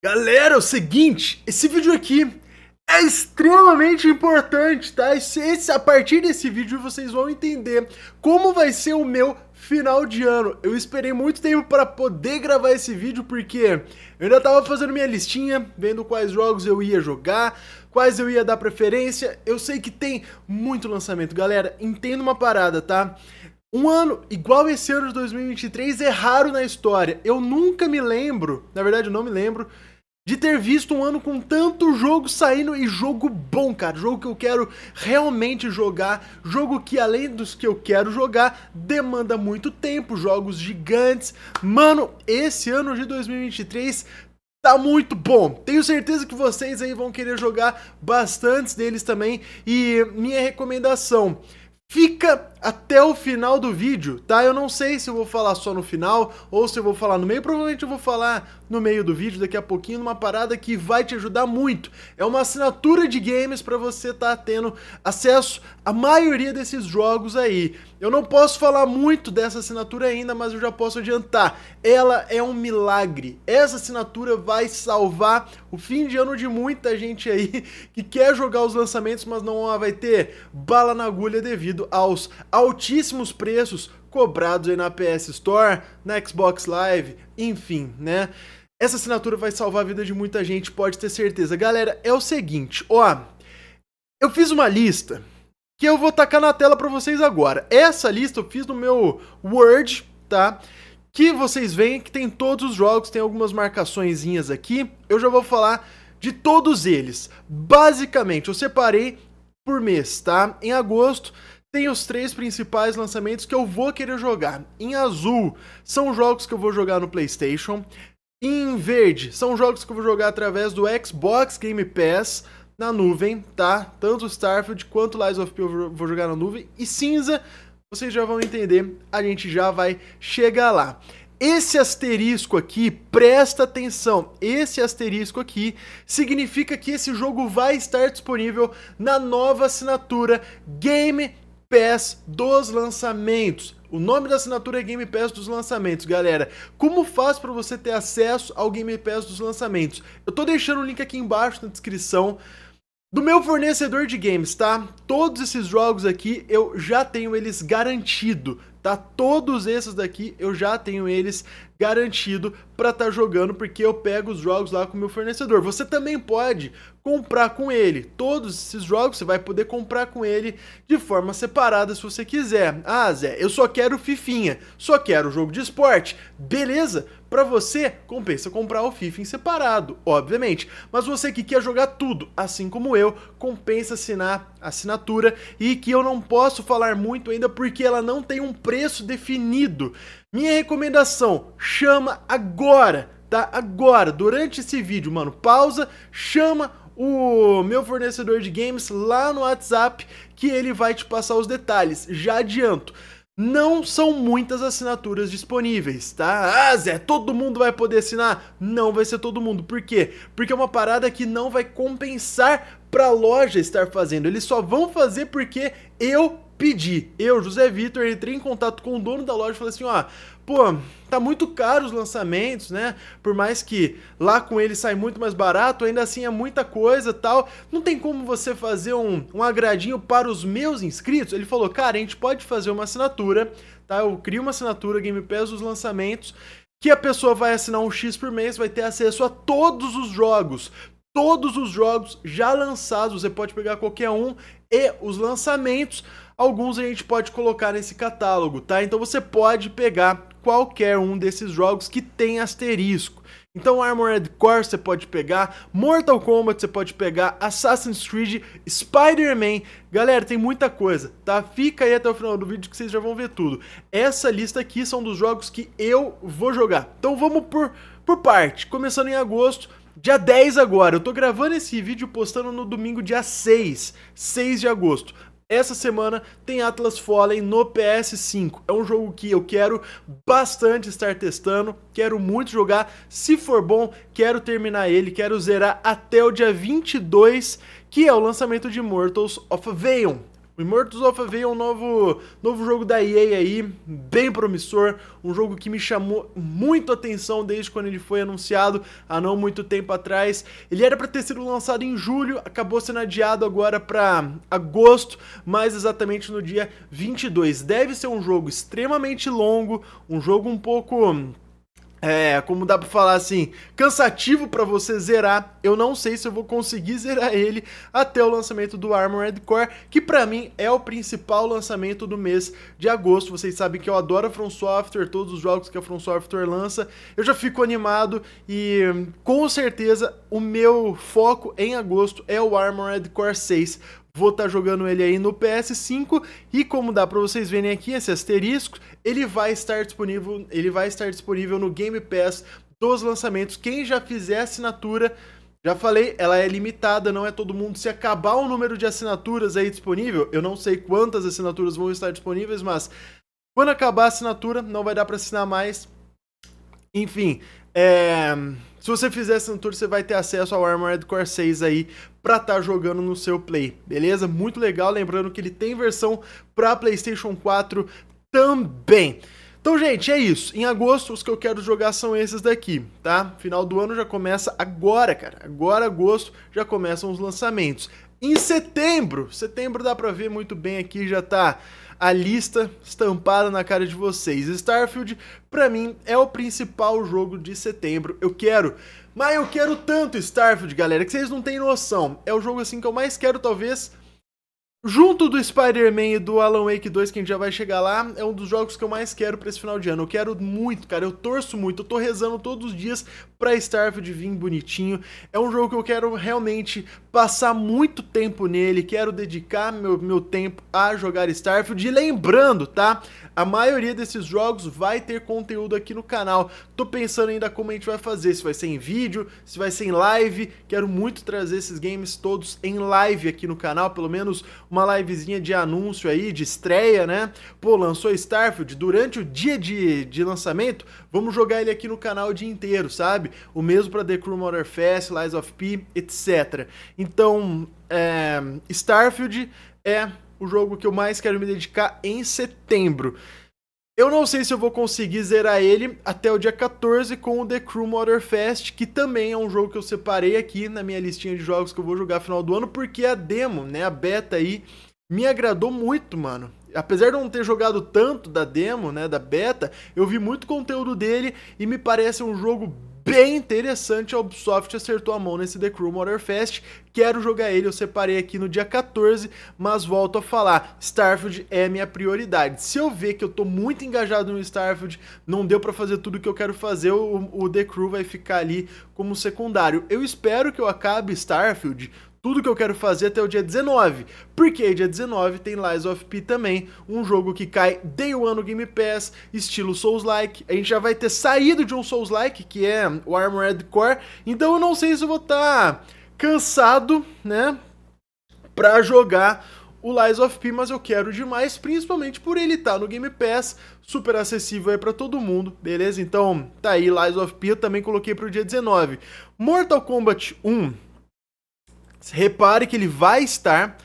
Galera, é o seguinte, esse vídeo aqui é extremamente importante, tá? Esse, esse, a partir desse vídeo vocês vão entender como vai ser o meu final de ano. Eu esperei muito tempo para poder gravar esse vídeo porque eu ainda tava fazendo minha listinha, vendo quais jogos eu ia jogar, quais eu ia dar preferência. Eu sei que tem muito lançamento, galera, entenda uma parada, tá? Um ano igual esse ano de 2023 é raro na história. Eu nunca me lembro, na verdade eu não me lembro, de ter visto um ano com tanto jogo saindo e jogo bom, cara. Jogo que eu quero realmente jogar, jogo que além dos que eu quero jogar, demanda muito tempo, jogos gigantes. Mano, esse ano de 2023 tá muito bom. Tenho certeza que vocês aí vão querer jogar bastantes deles também e minha recomendação Fica até o final do vídeo, tá? Eu não sei se eu vou falar só no final ou se eu vou falar no meio. Provavelmente eu vou falar no meio do vídeo daqui a pouquinho numa parada que vai te ajudar muito. É uma assinatura de games para você estar tá tendo acesso à maioria desses jogos aí. Eu não posso falar muito dessa assinatura ainda, mas eu já posso adiantar. Ela é um milagre. Essa assinatura vai salvar o fim de ano de muita gente aí que quer jogar os lançamentos, mas não vai ter bala na agulha devido aos altíssimos preços cobrados aí na PS Store, na Xbox Live, enfim, né? Essa assinatura vai salvar a vida de muita gente, pode ter certeza. Galera, é o seguinte, ó, eu fiz uma lista que eu vou tacar na tela para vocês agora. Essa lista eu fiz no meu Word, tá? Que vocês veem que tem todos os jogos, tem algumas marcaçõezinhas aqui. Eu já vou falar de todos eles. Basicamente, eu separei por mês, tá? Em agosto tem os três principais lançamentos que eu vou querer jogar. Em azul são jogos que eu vou jogar no PlayStation. Em verde são jogos que eu vou jogar através do Xbox Game Pass na nuvem, tá? Tanto Starfield quanto Lies of P eu vou jogar na nuvem. E cinza, vocês já vão entender, a gente já vai chegar lá. Esse asterisco aqui, presta atenção, esse asterisco aqui significa que esse jogo vai estar disponível na nova assinatura Game Pass dos lançamentos. O nome da assinatura é Game Pass dos lançamentos, galera. Como faz para você ter acesso ao Game Pass dos lançamentos? Eu tô deixando o link aqui embaixo na descrição do meu fornecedor de games, tá? Todos esses jogos aqui eu já tenho eles garantido, tá? Todos esses daqui eu já tenho eles garantido para estar tá jogando porque eu pego os jogos lá com o meu fornecedor. Você também pode comprar com ele. Todos esses jogos você vai poder comprar com ele de forma separada se você quiser. Ah, Zé, eu só quero Fifinha, só quero jogo de esporte. Beleza? Para você, compensa comprar o FIFA em separado, obviamente. Mas você que quer jogar tudo, assim como eu, compensa assinar a assinatura e que eu não posso falar muito ainda porque ela não tem um preço definido. Minha recomendação, chama agora, tá? Agora, durante esse vídeo, mano, pausa, chama o meu fornecedor de games lá no WhatsApp que ele vai te passar os detalhes. Já adianto. Não são muitas assinaturas disponíveis, tá? Ah, Zé, todo mundo vai poder assinar? Não vai ser todo mundo. Por quê? Porque é uma parada que não vai compensar para a loja estar fazendo. Eles só vão fazer porque eu pedi. Eu, José Vitor, entrei em contato com o dono da loja e falei assim: ó, pô, tá muito caro os lançamentos, né? Por mais que lá com ele sai muito mais barato, ainda assim é muita coisa tal. Não tem como você fazer um, um agradinho para os meus inscritos? Ele falou, cara, a gente pode fazer uma assinatura, tá? Eu crio uma assinatura Game Pass dos lançamentos, que a pessoa vai assinar um X por mês, vai ter acesso a todos os jogos, todos os jogos já lançados, você pode pegar qualquer um e os lançamentos, alguns a gente pode colocar nesse catálogo, tá? Então você pode pegar qualquer um desses jogos que tem asterisco. Então Armored Core você pode pegar, Mortal Kombat você pode pegar, Assassin's Creed, Spider-Man. Galera, tem muita coisa, tá? Fica aí até o final do vídeo que vocês já vão ver tudo. Essa lista aqui são dos jogos que eu vou jogar. Então vamos por, por parte. Começando em agosto, dia 10 agora. Eu tô gravando esse vídeo postando no domingo, dia 6, 6 de agosto. Essa semana tem Atlas Fallen no PS5. É um jogo que eu quero bastante estar testando, quero muito jogar. Se for bom, quero terminar ele, quero zerar até o dia 22, que é o lançamento de Mortals of Veil. O Immortals of Aveia é um novo, novo jogo da EA aí, bem promissor, um jogo que me chamou muito atenção desde quando ele foi anunciado, há não muito tempo atrás. Ele era para ter sido lançado em julho, acabou sendo adiado agora para agosto, mais exatamente no dia 22. Deve ser um jogo extremamente longo, um jogo um pouco é, como dá pra falar assim, cansativo para você zerar. Eu não sei se eu vou conseguir zerar ele até o lançamento do Armored Core, que para mim é o principal lançamento do mês de agosto. Vocês sabem que eu adoro a From Software, todos os jogos que a From Software lança. Eu já fico animado e com certeza o meu foco em agosto é o Armored Core 6. Vou estar tá jogando ele aí no PS5 e como dá para vocês verem aqui esse asterisco, ele vai estar disponível, ele vai estar disponível no Game Pass dos lançamentos. Quem já fizer assinatura já falei, ela é limitada, não é todo mundo. Se acabar o número de assinaturas aí disponível, eu não sei quantas assinaturas vão estar disponíveis, mas quando acabar a assinatura, não vai dar para assinar mais. Enfim, é... Se você fizer essa tour, você vai ter acesso ao Armored Core 6 aí para estar tá jogando no seu Play, beleza? Muito legal, lembrando que ele tem versão para PlayStation 4 também. Então, gente, é isso. Em agosto, os que eu quero jogar são esses daqui, tá? Final do ano já começa agora, cara. Agora, agosto, já começam os lançamentos. Em setembro, setembro dá pra ver muito bem aqui, já tá a lista estampada na cara de vocês. Starfield, para mim, é o principal jogo de setembro. Eu quero, mas eu quero tanto Starfield, galera, que vocês não têm noção. É o jogo assim que eu mais quero, talvez. Junto do Spider-Man e do Alan Wake 2, que a gente já vai chegar lá, é um dos jogos que eu mais quero para esse final de ano. Eu quero muito, cara, eu torço muito, eu tô rezando todos os dias para Starfield vir bonitinho. É um jogo que eu quero realmente passar muito tempo nele, quero dedicar meu, meu tempo a jogar Starfield. E lembrando, tá? A maioria desses jogos vai ter conteúdo aqui no canal. Tô pensando ainda como a gente vai fazer, se vai ser em vídeo, se vai ser em live. Quero muito trazer esses games todos em live aqui no canal, pelo menos uma livezinha de anúncio aí, de estreia, né? Pô, lançou Starfield durante o dia de, de lançamento, vamos jogar ele aqui no canal o dia inteiro, sabe? sabe? O mesmo para The Crew Fest, Lies of P, etc. Então, é, Starfield é o jogo que eu mais quero me dedicar em setembro. Eu não sei se eu vou conseguir zerar ele até o dia 14 com o The Crew Fest, que também é um jogo que eu separei aqui na minha listinha de jogos que eu vou jogar final do ano, porque a demo, né, a beta aí, me agradou muito, mano. Apesar de eu não ter jogado tanto da demo, né, da beta, eu vi muito conteúdo dele e me parece um jogo bem interessante, a Ubisoft acertou a mão nesse The Crew Motorfest. Quero jogar ele, eu separei aqui no dia 14, mas volto a falar, Starfield é minha prioridade. Se eu ver que eu tô muito engajado no Starfield, não deu para fazer tudo que eu quero fazer, o, o The Crew vai ficar ali como secundário. Eu espero que eu acabe Starfield tudo que eu quero fazer até o dia 19, porque dia 19 tem Lies of P também, um jogo que cai day one no Game Pass, estilo Souls-like. A gente já vai ter saído de um Souls-like, que é o Armored Core, então eu não sei se eu vou estar tá cansado, né, pra jogar o Lies of P, mas eu quero demais, principalmente por ele estar tá no Game Pass, super acessível aí para todo mundo, beleza? Então, tá aí Lies of P, eu também coloquei pro dia 19. Mortal Kombat 1 Repare que ele vai estar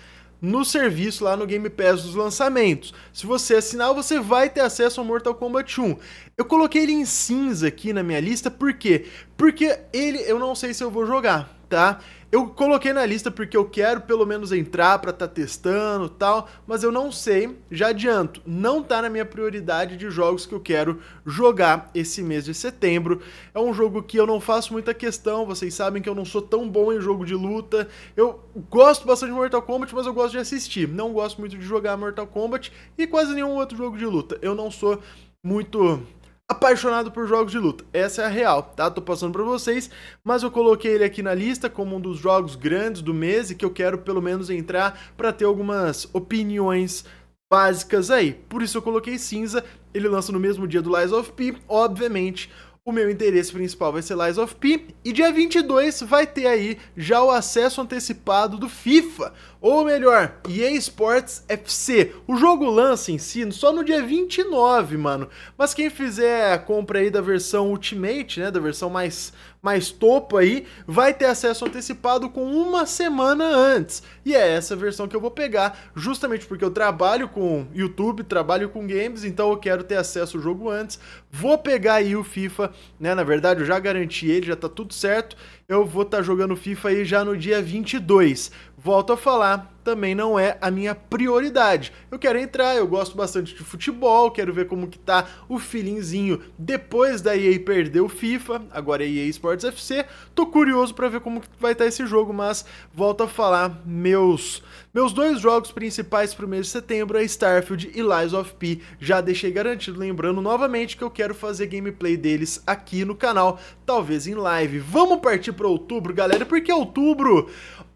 no serviço lá no Game Pass dos lançamentos. Se você assinar, você vai ter acesso ao Mortal Kombat 1. Eu coloquei ele em cinza aqui na minha lista, por quê? Porque ele eu não sei se eu vou jogar tá? Eu coloquei na lista porque eu quero pelo menos entrar para estar tá testando tal, mas eu não sei, já adianto, não tá na minha prioridade de jogos que eu quero jogar esse mês de setembro. É um jogo que eu não faço muita questão, vocês sabem que eu não sou tão bom em jogo de luta. Eu gosto bastante de Mortal Kombat, mas eu gosto de assistir. Não gosto muito de jogar Mortal Kombat e quase nenhum outro jogo de luta. Eu não sou muito apaixonado por jogos de luta. Essa é a real, tá? Tô passando para vocês, mas eu coloquei ele aqui na lista como um dos jogos grandes do mês e que eu quero pelo menos entrar para ter algumas opiniões básicas aí. Por isso eu coloquei cinza. Ele lança no mesmo dia do Lies of P, obviamente o meu interesse principal vai ser Lies of P. E dia 22 vai ter aí já o acesso antecipado do FIFA, ou melhor, EA Sports FC. O jogo lança em si só no dia 29, mano. Mas quem fizer a compra aí da versão Ultimate, né, da versão mais mais topo aí, vai ter acesso antecipado com uma semana antes. E é essa versão que eu vou pegar, justamente porque eu trabalho com YouTube, trabalho com games, então eu quero ter acesso ao jogo antes. Vou pegar aí o FIFA, né? Na verdade, eu já garanti ele, já tá tudo certo. Eu vou estar tá jogando FIFA aí já no dia 22. Volto a falar, também não é a minha prioridade. Eu quero entrar, eu gosto bastante de futebol, quero ver como que tá o feelingzinho depois da EA perder o FIFA, agora é EA Sports FC. Tô curioso para ver como que vai estar tá esse jogo, mas volto a falar, meus meus dois jogos principais pro mês de setembro é Starfield e Lies of P. Já deixei garantido, lembrando novamente que eu quero fazer gameplay deles aqui no canal, talvez em live. Vamos partir para outubro, galera, porque outubro,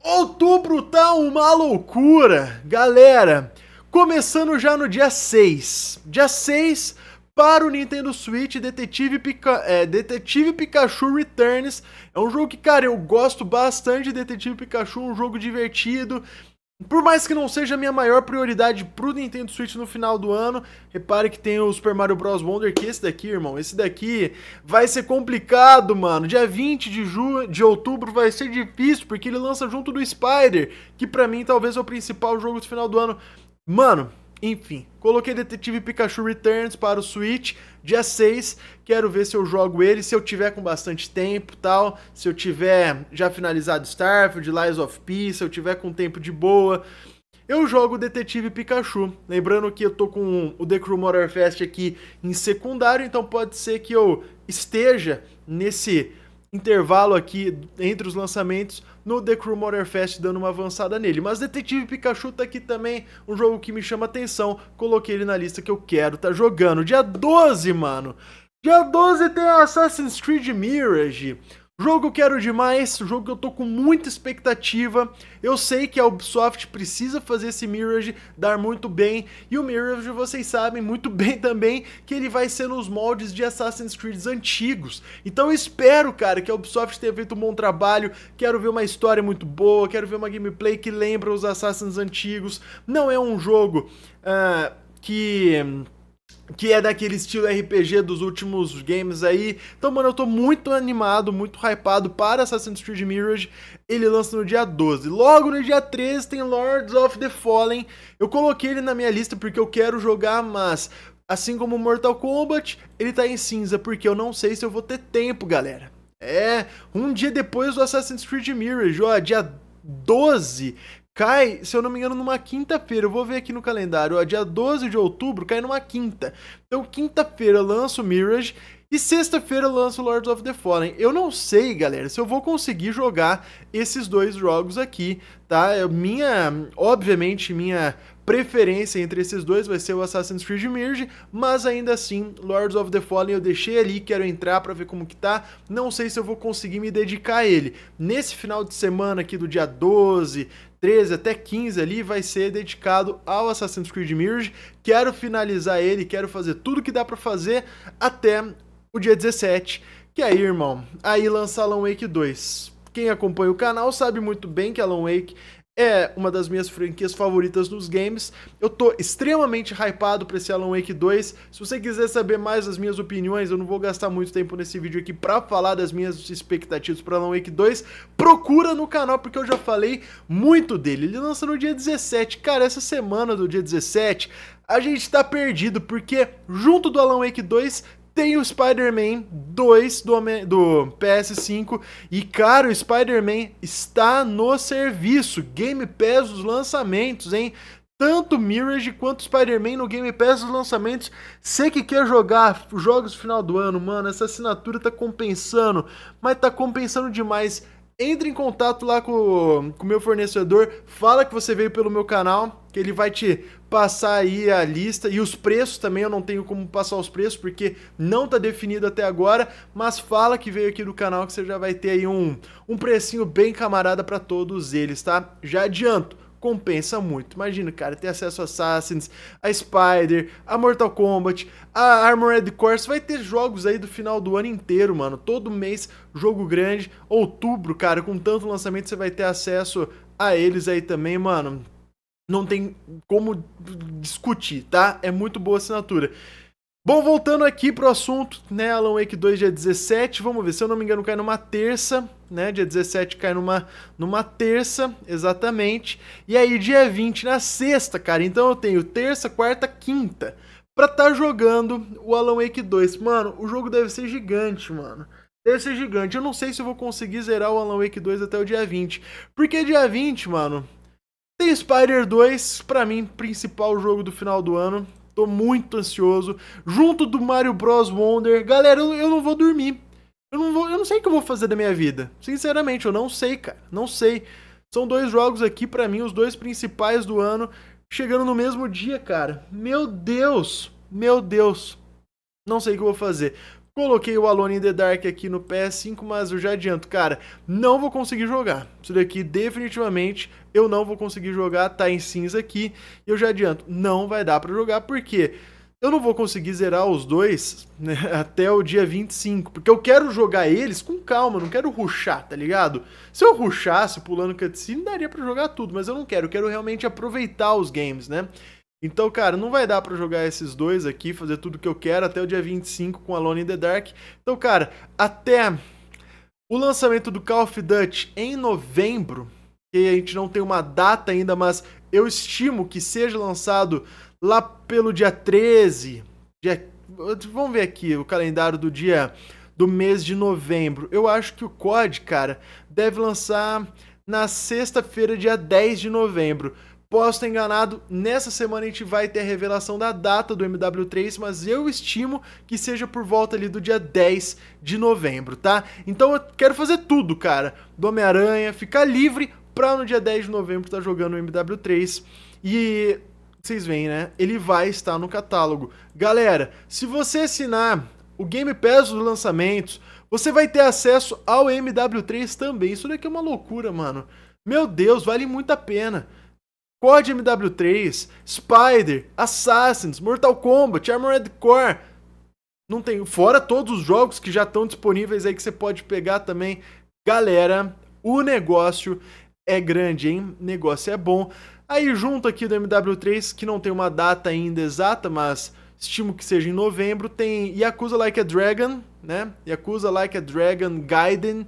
Outubro tá uma loucura, galera. Começando já no dia 6. Dia 6 para o Nintendo Switch, Detetive, Pica é, Detetive Pikachu Returns. É um jogo que, cara, eu gosto bastante de Detetive Pikachu, um jogo divertido, por mais que não seja a minha maior prioridade pro Nintendo Switch no final do ano, repare que tem o Super Mario Bros. Wonder, que esse daqui, irmão, esse daqui vai ser complicado, mano. Dia 20 de, ju de outubro vai ser difícil, porque ele lança junto do Spider, que para mim talvez é o principal jogo do final do ano. Mano, enfim, coloquei Detetive Pikachu Returns para o Switch, dia 6. Quero ver se eu jogo ele, se eu tiver com bastante tempo tal, se eu tiver já finalizado Starfield, Lies of Peace, se eu tiver com tempo de boa. Eu jogo Detetive Pikachu. Lembrando que eu tô com o The Crew Motor Fest aqui em secundário, então pode ser que eu esteja nesse intervalo aqui entre os lançamentos no The Crew Fest dando uma avançada nele. Mas Detetive Pikachu tá aqui também, um jogo que me chama atenção, coloquei ele na lista que eu quero tá jogando. Dia 12, mano! Dia 12 tem Assassin's Creed Mirage. Jogo que eu quero demais, jogo que eu tô com muita expectativa. Eu sei que a Ubisoft precisa fazer esse Mirage dar muito bem, e o Mirage vocês sabem muito bem também que ele vai ser nos moldes de Assassin's Creed antigos. Então eu espero, cara, que a Ubisoft tenha feito um bom trabalho. Quero ver uma história muito boa, quero ver uma gameplay que lembra os Assassins antigos. Não é um jogo uh, que que é daquele estilo RPG dos últimos games aí. Então, mano, eu tô muito animado, muito hypado para Assassin's Creed Mirage. Ele lança no dia 12. Logo no dia 13 tem Lords of the Fallen. Eu coloquei ele na minha lista porque eu quero jogar, mas assim como Mortal Kombat, ele tá em cinza porque eu não sei se eu vou ter tempo, galera. É, um dia depois do Assassin's Creed Mirage, ó, dia 12 cai, se eu não me engano, numa quinta-feira. Eu vou ver aqui no calendário, ó, dia 12 de outubro cai numa quinta. Então, quinta-feira lanço Mirage e sexta-feira lanço Lords of the Fallen. Eu não sei, galera, se eu vou conseguir jogar esses dois jogos aqui, tá? É, minha, obviamente, minha preferência entre esses dois vai ser o Assassin's Creed Mirage, mas ainda assim, Lords of the Fallen eu deixei ali, quero entrar para ver como que tá, não sei se eu vou conseguir me dedicar a ele. Nesse final de semana aqui do dia 12, 13 até 15 ali vai ser dedicado ao Assassin's Creed Mirage. Quero finalizar ele, quero fazer tudo que dá para fazer até o dia 17, que aí, irmão, aí lança Alan Wake 2. Quem acompanha o canal sabe muito bem que Alan Wake é uma das minhas franquias favoritas nos games. Eu tô extremamente hypado para esse Alan Wake 2. Se você quiser saber mais das minhas opiniões, eu não vou gastar muito tempo nesse vídeo aqui para falar das minhas expectativas para Alan Wake 2. Procura no canal porque eu já falei muito dele. Ele lança no dia 17. Cara, essa semana do dia 17, a gente tá perdido, porque junto do Alan Wake 2 tem o Spider-Man 2 do, do, PS5. E, cara, o Spider-Man está no serviço. Game Pass os lançamentos, hein? Tanto Mirage quanto Spider-Man no Game Pass os lançamentos. Você que quer jogar jogos no final do ano, mano, essa assinatura tá compensando, mas tá compensando demais. Entre em contato lá com o meu fornecedor, fala que você veio pelo meu canal, que ele vai te passar aí a lista e os preços também eu não tenho como passar os preços porque não tá definido até agora, mas fala que veio aqui do canal que você já vai ter aí um um precinho bem camarada para todos eles, tá? Já adianto, compensa muito. Imagina, cara, ter acesso a Assassins, a Spider, a Mortal Kombat, a Armored Core. Você vai ter jogos aí do final do ano inteiro, mano. Todo mês, jogo grande. Outubro, cara, com tanto lançamento, você vai ter acesso a eles aí também, mano. Não tem como discutir, tá? É muito boa assinatura. Bom, voltando aqui pro assunto, né? Alan Wake 2, dia 17. Vamos ver, se eu não me engano, cai numa terça, né? Dia 17 cai numa, numa terça, exatamente. E aí, dia 20, na sexta, cara. Então eu tenho terça, quarta, quinta. Pra estar tá jogando o Alan Wake 2. Mano, o jogo deve ser gigante, mano. Deve ser gigante. Eu não sei se eu vou conseguir zerar o Alan Wake 2 até o dia 20. Porque dia 20, mano, Spider 2, para mim, principal jogo do final do ano. Tô muito ansioso. Junto do Mario Bros Wonder. Galera, eu, eu não vou dormir. Eu não, vou, eu não sei o que eu vou fazer da minha vida. Sinceramente, eu não sei, cara. Não sei. São dois jogos aqui, para mim, os dois principais do ano. Chegando no mesmo dia, cara. Meu Deus! Meu Deus! Não sei o que eu vou fazer. Coloquei o Alone in the Dark aqui no PS5, mas eu já adianto, cara, não vou conseguir jogar. Isso daqui definitivamente eu não vou conseguir jogar, tá em cinza aqui. E eu já adianto, não vai dar para jogar porque eu não vou conseguir zerar os dois né, até o dia 25, porque eu quero jogar eles com calma, não quero ruxar, tá ligado? Se eu ruxasse pulando cutscene, daria para jogar tudo, mas eu não quero, eu quero realmente aproveitar os games, né? Então, cara, não vai dar para jogar esses dois aqui, fazer tudo que eu quero até o dia 25 com Alone in the Dark. Então, cara, até o lançamento do Call of Duty em novembro, que a gente não tem uma data ainda, mas eu estimo que seja lançado lá pelo dia 13, dia... vamos ver aqui o calendário do dia do mês de novembro. Eu acho que o COD, cara, deve lançar na sexta-feira, dia 10 de novembro. Posso estar enganado, nessa semana a gente vai ter a revelação da data do MW3, mas eu estimo que seja por volta ali do dia 10 de novembro, tá? Então eu quero fazer tudo, cara, do Homem-Aranha, ficar livre pra no dia 10 de novembro estar tá jogando o MW3. E vocês veem, né? Ele vai estar no catálogo. Galera, se você assinar o Game Pass dos lançamentos, você vai ter acesso ao MW3 também. Isso daqui é uma loucura, mano. Meu Deus, vale muito a pena. COD MW3, Spider, Assassins, Mortal Kombat, Armored Core. Não tem, fora todos os jogos que já estão disponíveis aí que você pode pegar também. Galera, o negócio é grande, hein? O negócio é bom. Aí junto aqui do MW3, que não tem uma data ainda exata, mas estimo que seja em novembro, tem Yakuza Like a Dragon, né? Yakuza Like a Dragon Gaiden,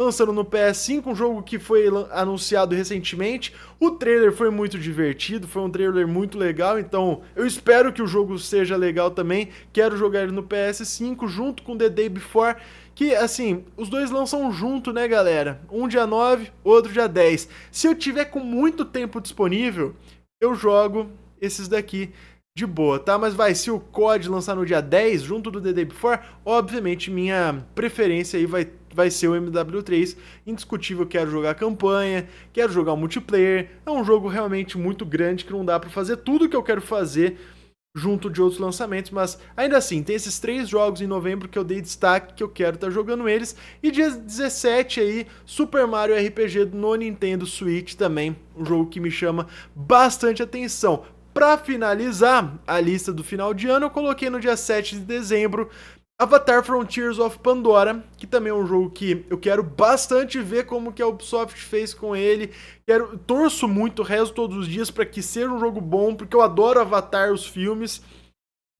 lançando no PS5, um jogo que foi anunciado recentemente. O trailer foi muito divertido, foi um trailer muito legal, então eu espero que o jogo seja legal também. Quero jogar ele no PS5 junto com The Day Before, que assim, os dois lançam junto, né, galera? Um dia 9, outro dia 10. Se eu tiver com muito tempo disponível, eu jogo esses daqui de boa, tá? Mas vai, se o COD lançar no dia 10, junto do The Day Before, obviamente minha preferência aí vai vai ser o MW3. Indiscutível, quero jogar campanha, quero jogar multiplayer. É um jogo realmente muito grande que não dá para fazer tudo que eu quero fazer junto de outros lançamentos, mas ainda assim, tem esses três jogos em novembro que eu dei destaque, que eu quero estar tá jogando eles. E dia 17 aí, Super Mario RPG no Nintendo Switch também, um jogo que me chama bastante atenção. Para finalizar a lista do final de ano, eu coloquei no dia 7 de dezembro Avatar Frontiers of Pandora, que também é um jogo que eu quero bastante ver como que a Ubisoft fez com ele. Quero, torço muito, rezo todos os dias para que seja um jogo bom, porque eu adoro Avatar os filmes.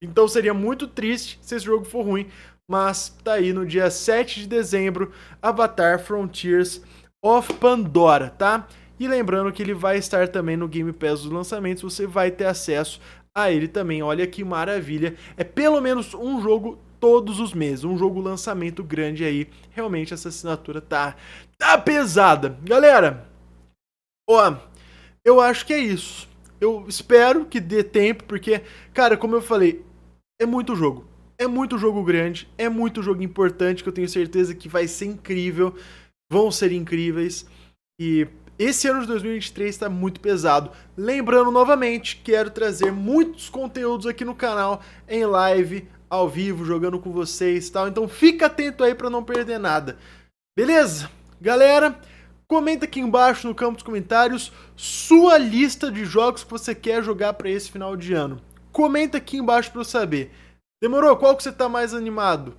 Então seria muito triste se esse jogo for ruim, mas tá aí no dia 7 de dezembro, Avatar Frontiers of Pandora, tá? E lembrando que ele vai estar também no Game Pass dos lançamentos, você vai ter acesso a ele também. Olha que maravilha. É pelo menos um jogo todos os meses. Um jogo lançamento grande aí. Realmente essa assinatura tá, tá pesada. Galera, ó, eu acho que é isso. Eu espero que dê tempo, porque, cara, como eu falei, é muito jogo. É muito jogo grande, é muito jogo importante, que eu tenho certeza que vai ser incrível. Vão ser incríveis. E esse ano de 2023 está muito pesado. Lembrando novamente, quero trazer muitos conteúdos aqui no canal, em live, ao vivo, jogando com vocês e tal. Então fica atento aí para não perder nada. Beleza? Galera, comenta aqui embaixo no campo dos comentários sua lista de jogos que você quer jogar para esse final de ano. Comenta aqui embaixo para eu saber. Demorou? Qual que você tá mais animado?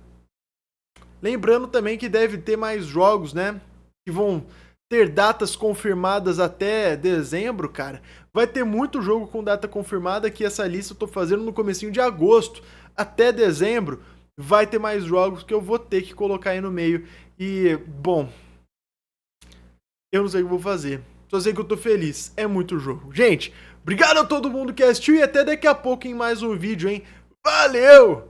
Lembrando também que deve ter mais jogos, né? Que vão ter datas confirmadas até dezembro, cara. Vai ter muito jogo com data confirmada que essa lista eu tô fazendo no comecinho de agosto até dezembro, vai ter mais jogos que eu vou ter que colocar aí no meio. E, bom, eu não sei o que vou fazer. Só sei que eu tô feliz. É muito jogo. Gente, obrigado a todo mundo que assistiu e até daqui a pouco em mais um vídeo, hein? Valeu!